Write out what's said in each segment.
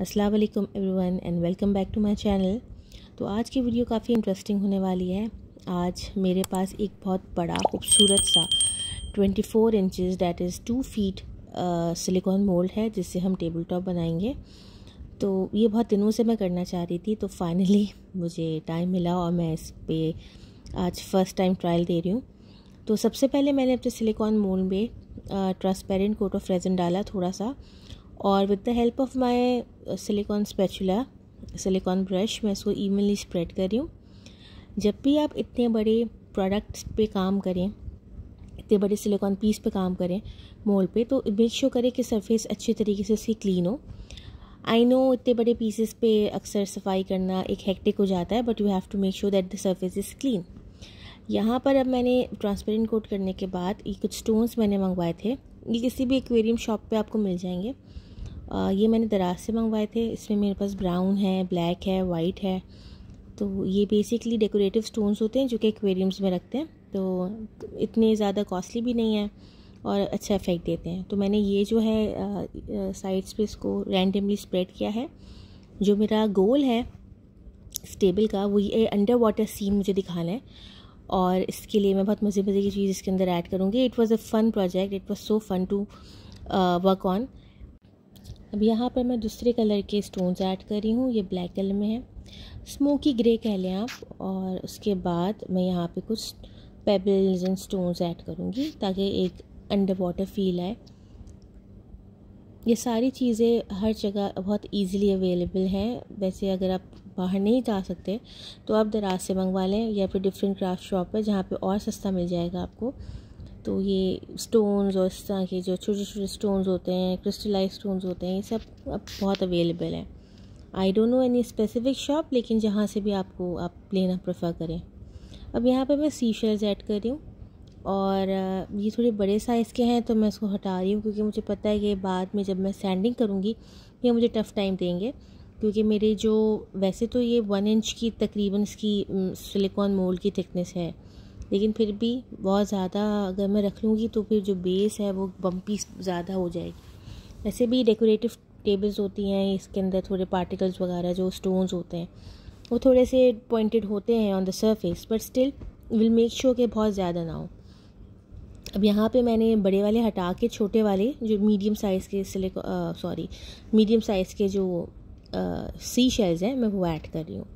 असलकम every everyone and welcome back to my channel तो आज की वीडियो काफ़ी इंटरेस्टिंग होने वाली है आज मेरे पास एक बहुत बड़ा खूबसूरत सा 24 four inches that is two feet silicone mould है जिससे हम टेबल टॉप बनाएंगे तो ये बहुत दिनों से मैं करना चाह रही थी तो फाइनली मुझे टाइम मिला और मैं इस पर आज फ़र्स्ट टाइम ट्रायल दे रही हूँ तो सबसे पहले मैंने अपने सिलिकॉन मोल्ड में ट्रांसपेरेंट कोट ऑफ रेजन डाला थोड़ा सा और with the help of my silicone spatula silicone brush मैं इसको इवनली स्प्रेड कर रही हूँ जब भी आप इतने बड़े प्रोडक्ट्स पे काम करें इतने बड़े सिलिकॉन पीस पे काम करें मोल पे तो मेक श्योर करें कि सरफेस अच्छे तरीके से उसकी क्लीन हो आई नो इतने बड़े पीसेस पे अक्सर सफाई करना एक हेक्टिक हो जाता है but you have to make sure that the surface is clean यहाँ पर अब मैंने ट्रांसपेरेंट कोट करने के बाद ये कुछ स्टोन्स मैंने मंगवाए थे ये किसी भी एक्वेरियम शॉप पे आपको मिल जाएंगे ये मैंने दराज से मंगवाए थे इसमें मेरे पास ब्राउन है ब्लैक है वाइट है तो ये बेसिकली डेकोरेटिव स्टोन्स होते हैं जो कि एक्वेरियम्स में रखते हैं तो इतने ज़्यादा कॉस्टली भी नहीं है और अच्छा इफेक्ट देते हैं तो मैंने ये जो है साइड्स पे इसको रैंडमली स्प्रेड किया है जो मेरा गोल है स्टेबल का वो ये अंडर वाटर सीन मुझे दिखाना है और इसके लिए मैं बहुत मज़े मज़े की चीज़ इसके अंदर ऐड करूँगी it was a fun project it was so fun to work on अब यहाँ पर मैं दूसरे कलर के स्टोन्स ऐड कर रही हूँ ये ब्लैक कलर में है स्मोकी ग्रे कह लें आप और उसके बाद मैं यहाँ पे कुछ पेबल्स एंड स्टोन्स ऐड करूँगी ताकि एक अंडर वाटर फील आए ये सारी चीज़ें हर जगह बहुत इजीली अवेलेबल हैं वैसे अगर आप बाहर नहीं जा सकते तो आप दराज से मंगवा लें या फिर डिफरेंट क्राफ्ट शॉप पर जहाँ पे और सस्ता मिल जाएगा आपको तो ये स्टोन्स और इस तरह के जो छोटे छोटे स्टोन्स होते हैं क्रिस्टलाइज स्टोन्स होते हैं ये सब अब बहुत अवेलेबल हैं I don't know any specific shop लेकिन जहाँ से भी आपको आप लेना प्रेफर करें अब यहाँ पे मैं सी शेल्स ऐड कर रही हूँ और ये थोड़े बड़े साइज़ के हैं तो मैं इसको हटा रही हूँ क्योंकि मुझे पता है कि बाद में जब मैं सैंडिंग करूँगी ये मुझे टफ़ टाइम देंगे क्योंकि मेरे जो वैसे तो ये वन इंच की तकरीबन इसकी सिलिकॉन मोल्ड की थिकनेस है लेकिन फिर भी बहुत ज़्यादा अगर मैं रख लूँगी तो फिर जो बेस है वो बम्पी ज़्यादा हो जाएगी वैसे भी डेकोरेटिव टेबल्स होती हैं इसके अंदर थोड़े पार्टिकल्स वगैरह जो स्टोन्स होते हैं वो थोड़े से पॉइंटेड होते हैं on the surface but still will make sure के बहुत ज़्यादा ना हो अब यहाँ पे मैंने बड़े वाले हटा के छोटे वाले जो मीडियम साइज़ के सिले सॉरी मीडियम साइज़ के जो सी शेल्स हैं मैं वो ऐड कर रही हूँ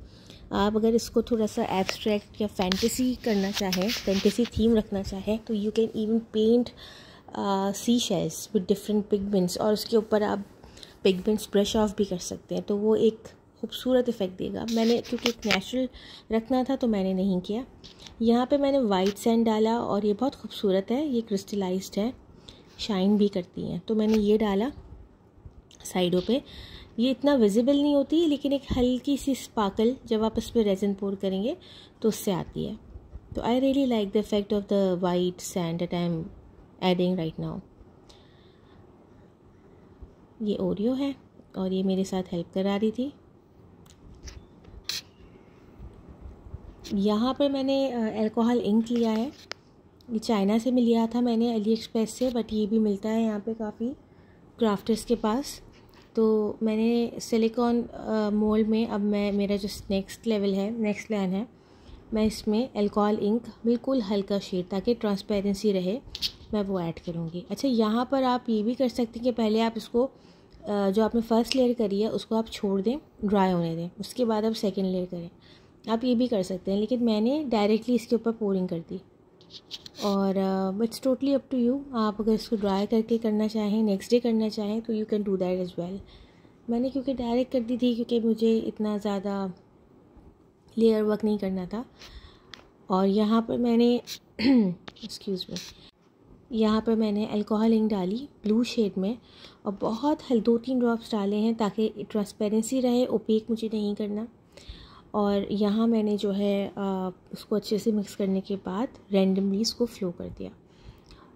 आप अगर इसको थोड़ा सा एब्स्ट्रैक्ट या फैंटेसी करना चाहें फैंटेसी थीम रखना चाहें तो you can even paint seashells with different pigments और उसके ऊपर आप पिगमेंट्स ब्रश ऑफ भी कर सकते हैं तो वो एक खूबसूरत इफ़ेक्ट देगा मैंने क्योंकि एक नेचुरल रखना था तो मैंने नहीं किया यहाँ पे मैंने वाइट सैंड डाला और ये बहुत खूबसूरत है ये क्रिस्टलाइज्ड है शाइन भी करती हैं तो मैंने ये डाला साइडों पे ये इतना विजिबल नहीं होती लेकिन एक हल्की सी स्पार्कल जब आप इस पर रेजन पोर करेंगे तो उससे आती है तो I really like the effect of the white sand at I am adding right now ये ओरियो है और ये मेरे साथ हेल्प करा रही थी यहाँ पर मैंने एल्कोहल इंक लिया है ये चाइना से मिल लिया था मैंने अली एक्सप्रेस से बट ये भी मिलता है यहाँ पे काफ़ी क्राफ्टर्स के पास तो मैंने सिलिकॉन मोल में अब मैं मेरा जो नेक्स्ट लेवल है नेक्स्ट प्लान है मैं इसमें एल्कोहल इंक बिल्कुल हल्का शेड ताकि ट्रांसपेरेंसी रहे मैं वो ऐड करूँगी अच्छा यहाँ पर आप ये भी कर सकते हैं कि पहले आप इसको जो आपने फर्स्ट लेयर करी है उसको आप छोड़ दें ड्राई होने दें उसके बाद आप सेकेंड लेयर करें आप ये भी कर सकते हैं लेकिन मैंने डायरेक्टली इसके ऊपर पोरिंग कर दी और it's totally up to you आप अगर इसको ड्राई करके करना चाहें नेक्स्ट डे करना चाहें तो you can do that as well मैंने क्योंकि डायरेक्ट कर दी थी क्योंकि मुझे इतना ज़्यादा लेयर वर्क नहीं करना था और यहाँ पर मैंने एक्सक्यूज़ मी यहाँ पर मैंने अल्कोहल इंक डाली ब्लू शेड में और बहुत हल दो तीन ड्रॉप्स डाले हैं ताकि ट्रांसपेरेंसी रहे ओपेक मुझे नहीं करना और यहाँ मैंने जो है आ, उसको अच्छे से मिक्स करने के बाद रेंडमली इसको फ्लो कर दिया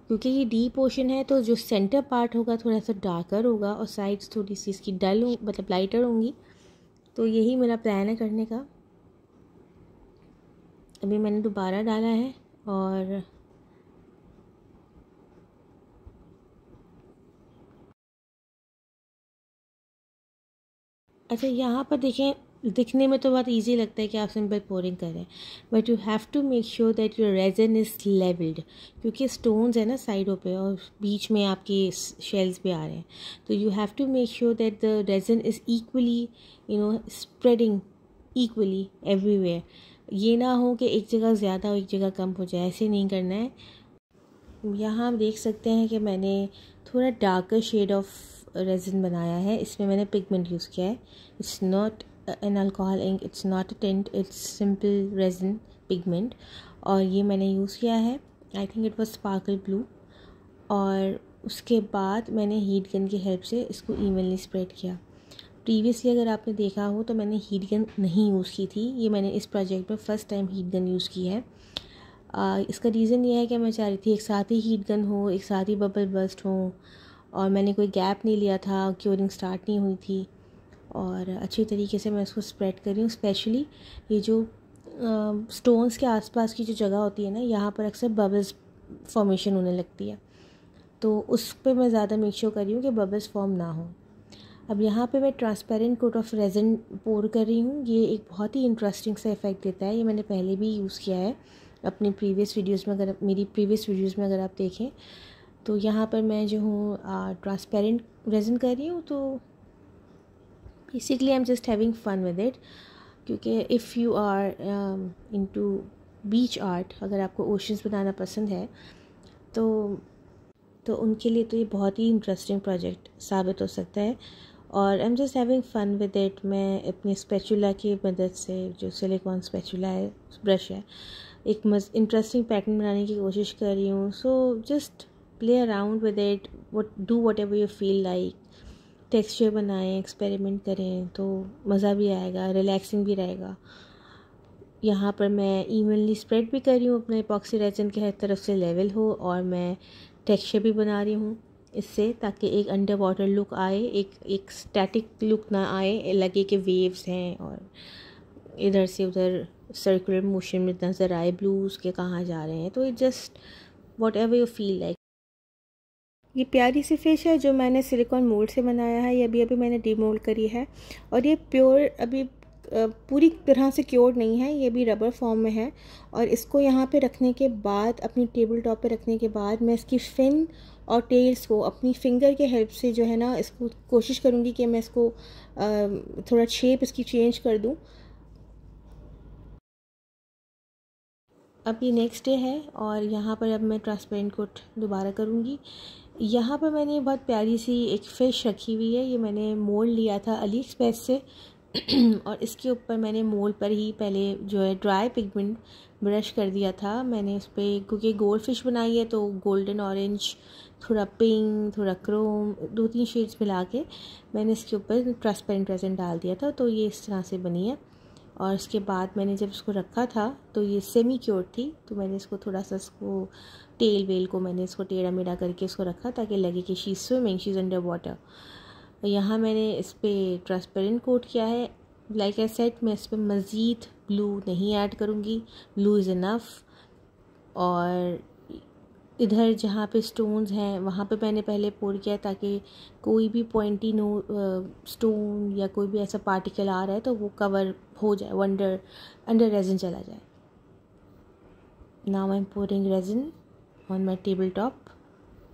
क्योंकि ये डीप ओशन है तो जो सेंटर पार्ट होगा थोड़ा सा डार्कर होगा और साइड्स थोड़ी सी इसकी डल मतलब लाइटर होंगी तो यही मेरा प्लान है करने का अभी मैंने दोबारा डाला है और अच्छा यहाँ पर देखें दिखने में तो बहुत इजी लगता है कि आप सिंपल पोरिंग करें but you have to make sure that your resin is levelled क्योंकि स्टोन्स है ना साइडों पे और बीच में आपके शेल्स भी आ रहे हैं तो you have to make sure that the resin is equally you know spreading equally everywhere ये ना हो कि एक जगह ज़्यादा और एक जगह कम हो जाए ऐसे नहीं करना है यहाँ आप देख सकते हैं कि मैंने थोड़ा डार्कर शेड ऑफ रेजिन बनाया है इसमें मैंने पिगमेंट यूज़ किया है it's not an alcohol ink it's not a tint it's simple resin pigment और ये मैंने यूज़ किया है I think it was sparkle blue और उसके बाद मैंने हीट गन की हेल्प से इसको इवनली स्प्रेड किया प्रीवियसली अगर आपने देखा हो तो मैंने हीट गन नहीं यूज़ की थी ये मैंने इस प्रोजेक्ट में first time heat gun use की है आ, इसका रीज़न ये है कि मैं चाह रही थी एक साथ ही हीट गन हो एक साथ ही बबल बस्ट हो और मैंने कोई गैप नहीं लिया था क्योरिंग स्टार्ट नहीं हुई थी और अच्छी तरीके से मैं उसको स्प्रेड कर रही हूँ स्पेशली ये जो स्टोन्स के आसपास की जो जगह होती है ना यहाँ पर अक्सर बबल्स फॉर्मेशन होने लगती है तो उस पर मैं ज़्यादा मेक श्योर कर रही हूँ कि बबल्स फॉर्म ना हो अब यहाँ पे मैं transparent coat of resin pour कर रही हूँ ये एक बहुत ही इंटरेस्टिंग सा इफ़ेक्ट देता है ये मैंने पहले भी यूज़ किया है अपने प्रीवियस वीडियोस में अगर मेरी प्रीवियस वीडियोस में अगर आप देखें तो यहाँ पर मैं जो हूँ ट्रांसपेरेंट रेजन कर रही हूँ तो basically i'm just having fun with it क्योंकि if you are into beach art अगर आपको ओशंस बनाना पसंद है तो तो उनके लिए तो ये बहुत ही इंटरेस्टिंग प्रोजेक्ट साबित हो सकता है और I am just having fun with it मैं अपने स्पेचुला की मदद से जो सिलिकॉन स्पेचुला है ब्रश है एक इंटरेस्टिंग पैटर्न बनाने की कोशिश कर रही हूँ so just play around with it what do whatever you feel like texture बनाएं एक्सपेरिमेंट करें तो मज़ा भी आएगा रिलैक्सिंग भी रहेगा यहाँ पर मैं इवनली स्प्रेड भी कर रही हूँ अपने पॉक्सी रेजन के हर तरफ से लेवल हो और मैं टेक्सचर भी बना रही हूँ इससे ताकि एक अंडर वाटर लुक आए एक एक स्टैटिक लुक ना आए लगे कि वेव्स हैं और इधर से उधर सर्कुलर मोशन में नज़र आए ब्लूज़ के कहाँ जा रहे हैं तो it just whatever you feel like ये प्यारी सी फ़िश है जो मैंने सिलिकॉन मोल्ड से बनाया है ये अभी अभी मैंने डीमोल्ड करी है और ये प्योर अभी पूरी तरह से क्योर नहीं है ये भी रबर फॉर्म में है और इसको यहाँ पे रखने के बाद अपनी टेबल टॉप पे रखने के बाद मैं इसकी फिन और टेल्स को अपनी फिंगर के हेल्प से जो है ना इसको कोशिश करूँगी कि मैं इसको थोड़ा शेप इसकी चेंज कर दूँ अब ये नेक्स्ट डे है और यहाँ पर अब मैं ट्रांसपेरेंट कोट दोबारा करूँगी यहाँ पर मैंने बहुत प्यारी सी एक फ़िश रखी हुई है ये मैंने मोल लिया था अली एक्सप्रेस से और इसके ऊपर मैंने मोल पर ही पहले जो है ड्राई पिगमेंट ब्रश कर दिया था मैंने इस पर क्योंकि गोल्ड फिश बनाई है तो गोल्डन ऑरेंज थोड़ा पिंक थोड़ा क्रोम दो तीन शेड्स मिला के मैंने इसके ऊपर ट्रांसपेरेंट रेजन डाल दिया था तो ये इस तरह से बनी है और इसके बाद मैंने जब इसको रखा था तो ये सेमी क्योर थी तो मैंने इसको थोड़ा सा इसको तेल वेल को मैंने इसको टेढ़ा मेढ़ा करके इसको रखा ताकि लगे कि she swimming she's underwater यहाँ मैंने इस पर ट्रांसपेरेंट कोट किया है लाइक ए आई सेट मैं इस पर मज़ीद ब्लू नहीं ऐड करूँगी ब्लू इज़ इनफ़ और इधर जहाँ पे स्टोन्स हैं वहाँ पे मैंने पहले पोर किया ताकि कोई भी पॉइंटी नो स्टोन या कोई भी ऐसा पार्टिकल आ रहा है तो वो कवर हो जाए अंडर अंडर रेजिन चला जाए now I am pouring resin on my tabletop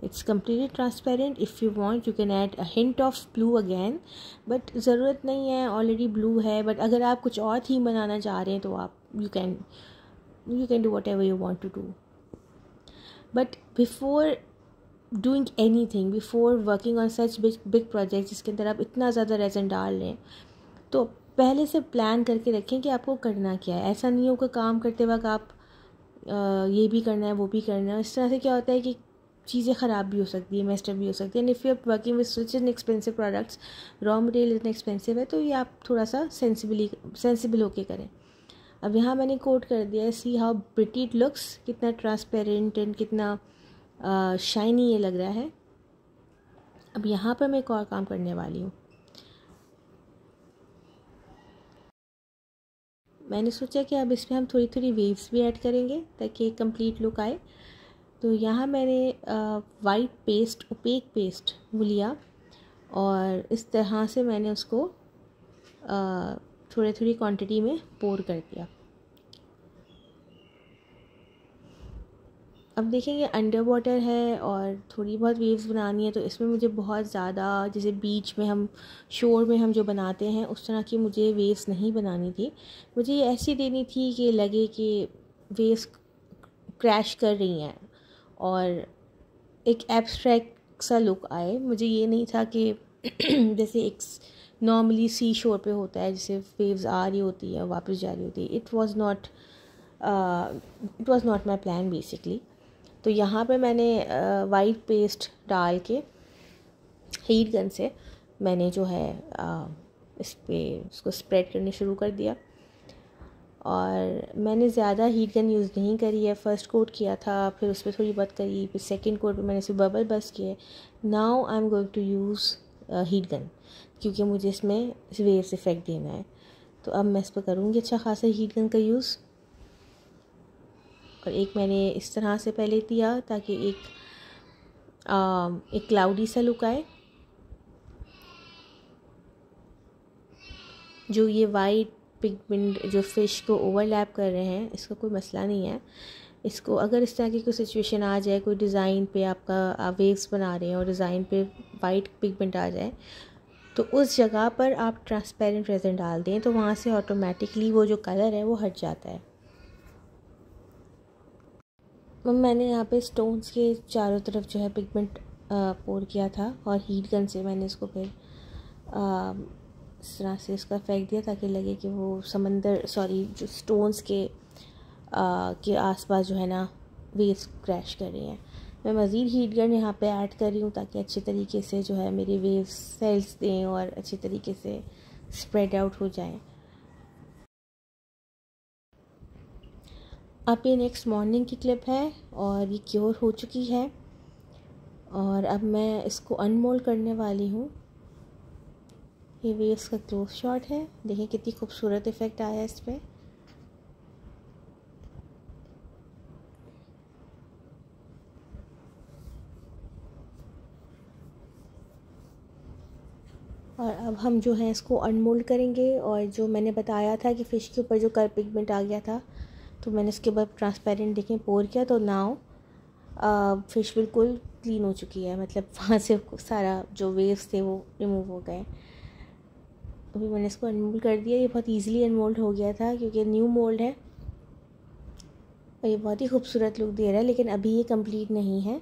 it's completely transparent if you want you can add a hint of blue again but ज़रूरत नहीं है ऑलरेडी ब्लू है बट अगर आप कुछ और थीम बनाना चाह रहे हैं तो आप you can you can do whatever you want to do but before doing anything before working on such big big project जिसके अंदर आप इतना ज़्यादा रेजन डाल रहे हैं तो पहले से प्लान करके रखें कि आपको करना क्या है ऐसा नहीं हो कि काम करते वक्त आप आ, ये भी करना है वो भी करना है इस तरह से क्या होता है कि चीज़ें ख़राब भी हो सकती है मेस्टर भी हो सकती है and if you are working with such an expensive products raw material इतना एक्सपेंसिव है तो ये आप थोड़ा सा सेंसिबली सेंसिबल होके करें अब यहाँ मैंने कोट कर दिया है see how pretty it looks कितना ट्रांसपेरेंट एंड कितना शाइनी ये लग रहा है अब यहाँ पर मैं एक और काम करने वाली हूँ मैंने सोचा कि अब इसमें हम थोड़ी थोड़ी वेव्स भी ऐड करेंगे ताकि एक कंप्लीट लुक आए तो यहाँ मैंने वाइट पेस्ट ओपेक पेस्ट वो लिया और इस तरह से मैंने उसको आ, थोड़ी थोड़ी क्वांटिटी में पोर कर दिया अब देखेंगे अंडर वाटर है और थोड़ी बहुत वेव्स बनानी है तो इसमें मुझे बहुत ज़्यादा जैसे बीच में हम शोर में हम जो बनाते हैं उस तरह की मुझे वेव्स नहीं बनानी थी मुझे ये ऐसी देनी थी कि लगे कि वेव्स क्रैश कर रही हैं और एक एब्स्ट्रैक्ट सा लुक आए मुझे ये नहीं था कि जैसे एक नॉर्मली सी शोर पे होता है जैसे वेव्स आ रही होती है वापस जा रही होती है it was not it was not my plan basically तो यहाँ पे मैंने वाइट uh, पेस्ट डाल के हीट गन से मैंने जो है uh, इस पर उसको स्प्रेड करने शुरू कर दिया और मैंने ज़्यादा हीट गन यूज़ नहीं करी है फर्स्ट कोट किया था फिर उस पर थोड़ी बहुत करी फिर सेकेंड कोट पर मैंने सिर्फ बबल बस किए now I am going to use heat gun क्योंकि मुझे इसमें वेव्स इफ़ेक्ट देना है तो अब मैं इस पर करूँगी अच्छा खासा हीट गन का यूज़ और एक मैंने इस तरह से पहले दिया ताकि एक आ, एक क्लाउडी सा लुक आए जो ये वाइट पिगमेंट जो फ़िश को ओवरलैप कर रहे हैं इसका कोई मसला नहीं है इसको अगर इस तरह की कोई सिचुएशन आ जाए कोई डिज़ाइन पे आपका आप वेव्स बना रहे हैं और डिज़ाइन पे वाइट पिगमेंट आ जाए तो उस जगह पर आप ट्रांसपेरेंट रेजन डाल दें तो वहाँ से ऑटोमेटिकली वो जो कलर है वो हट जाता है तो मैंने यहाँ पे स्टोन्स के चारों तरफ जो है पिगमेंट पोर किया था और हीट गन से मैंने इसको फिर आ, इस तरह से इसका फेंक दिया ताकि लगे कि वो समंदर सॉरी जो स्टोन्स के के आसपास जो है ना वेव्स क्रैश कर रही हैं मैं मज़ीद हीट गन यहाँ पे ऐड कर रही हूँ ताकि अच्छे तरीके से जो है मेरे वेव्स सेल्स दें और अच्छे तरीके से स्प्रेड आउट हो जाए आप ये नेक्स्ट मॉर्निंग की क्लिप है और ये क्योर हो चुकी है और अब मैं इसको अनमोल्ड करने वाली हूँ ये वेव्स का क्लोज शॉट है देखें कितनी खूबसूरत इफ़ेक्ट आया है इस पर और अब हम जो है इसको अनमोल्ड करेंगे और जो मैंने बताया था कि फ़िश के ऊपर जो कर पिगमेंट आ गया था तो मैंने इसके ऊपर ट्रांसपेरेंट देखें पोर किया तो नाव फ़िश बिल्कुल क्लीन हो चुकी है मतलब वहाँ से सारा जो वेव्स थे वो रिमूव हो गए अभी मैंने इसको अनमोल्ड कर दिया ये बहुत ईजिली अनमोल्ड हो गया था क्योंकि न्यू मोल्ड है और ये बहुत ही खूबसूरत लुक दे रहा है लेकिन अभी ये कंप्लीट नहीं है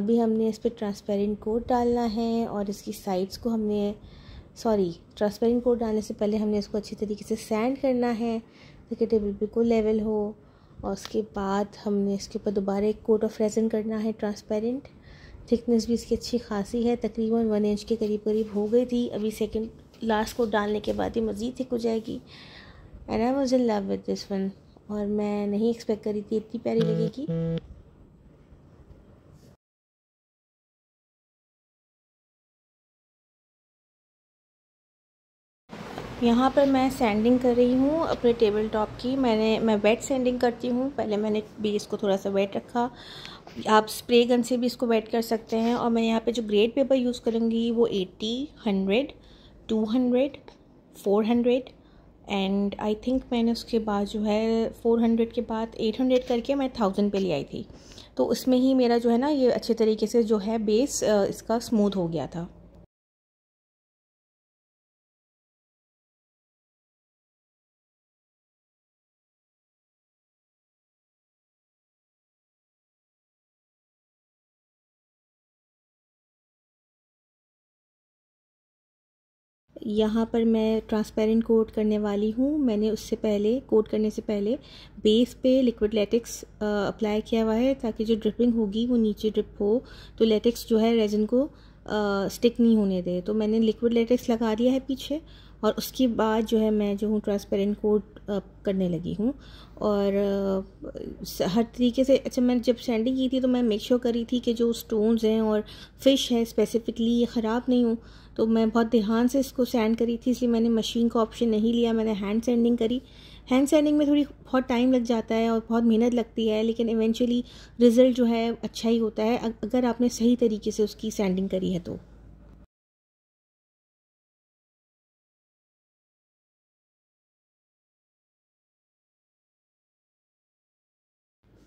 अभी हमने इस पर ट्रांसपेरेंट कोट डालना है और इसकी साइड्स को हमने सॉरी ट्रांसपेरेंट कोट डालने से पहले हमने इसको अच्छी तरीके से सैंड करना है ताकि टेबल बिल्कुल लेवल हो और उसके बाद हमने इसके ऊपर दोबारा एक कोट ऑफ रेजन करना है ट्रांसपेरेंट थिकनेस भी इसकी अच्छी खासी है तकरीबन वन इंच के करीब करीब हो गई थी अभी सेकेंड लास्ट कोट डालने के बाद ही मज़ीद थिक हो जाएगी and I was in love with this one और मैं नहीं एक्सपेक्ट करी थी इतनी प्यारी लगेगी यहाँ पर मैं सैंडिंग कर रही हूँ अपने टेबल टॉप की मैंने मैं वेट सैंडिंग करती हूँ पहले मैंने बेस को थोड़ा सा वेट रखा आप स्प्रे गन से भी इसको वेट कर सकते हैं और मैं यहाँ पे जो ग्रेड पेपर यूज़ करूँगी वो eighty hundred two hundred four hundred and I think मैंने उसके बाद जो है फ़ोर हंड्रेड के बाद एट हंड्रेड करके मैं थाउजेंड पे ले आई थी तो उसमें ही मेरा जो है ना ये अच्छे तरीके से जो है बेस इसका स्मूथ हो गया था यहाँ पर मैं ट्रांसपेरेंट कोट करने वाली हूँ मैंने उससे पहले कोट करने से पहले बेस पे लिक्विड लेटेक्स अप्लाई किया हुआ है ताकि जो ड्रिपिंग होगी वो नीचे ड्रिप हो तो लेटेक्स जो है रेजन को स्टिक नहीं होने दे तो मैंने लिक्विड लेटेक्स लगा दिया है पीछे और उसके बाद जो है मैं जो हूँ ट्रांसपेरेंट कोट करने लगी हूँ और आ, हर तरीके से अच्छा मैं जब सैंडिंग की थी तो मैं मेक श्योर sure करी थी कि जो स्टोन्स हैं और फ़िश है स्पेसिफिकली ये ख़राब नहीं हो तो मैं बहुत ध्यान से इसको सैंड करी थी इसलिए मैंने मशीन का ऑप्शन नहीं लिया मैंने हैंड सैंडिंग करी हैंड सैंडिंग में थोड़ी बहुत टाइम लग जाता है और बहुत मेहनत लगती है लेकिन इवेंचुअली रिज़ल्ट जो है अच्छा ही होता है अगर आपने सही तरीके से उसकी सैंडिंग करी है तो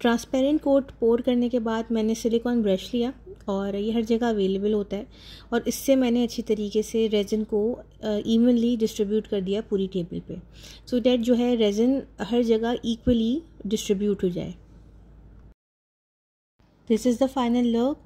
ट्रांसपेरेंट कोट पोर करने के बाद मैंने सिलिकॉन ब्रश लिया और ये हर जगह अवेलेबल होता है और इससे मैंने अच्छी तरीके से रेज़िन को इवनली डिस्ट्रीब्यूट कर दिया पूरी टेबल पे सो so डैट जो है रेज़िन हर जगह इक्वली डिस्ट्रीब्यूट हो जाए this is the final look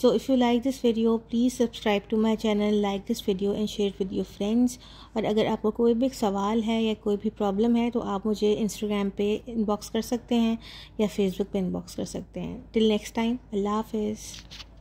so if you like this video please subscribe to my channel like this video and share with your friends और अगर आपको कोई भी सवाल है या कोई भी प्रॉब्लम है तो आप मुझे इंस्टाग्राम पे इनबॉक्स कर सकते हैं या फेसबुक पे इनबॉक्स कर सकते हैं टिल नेक्स्ट टाइम अल्लाह हाफिज़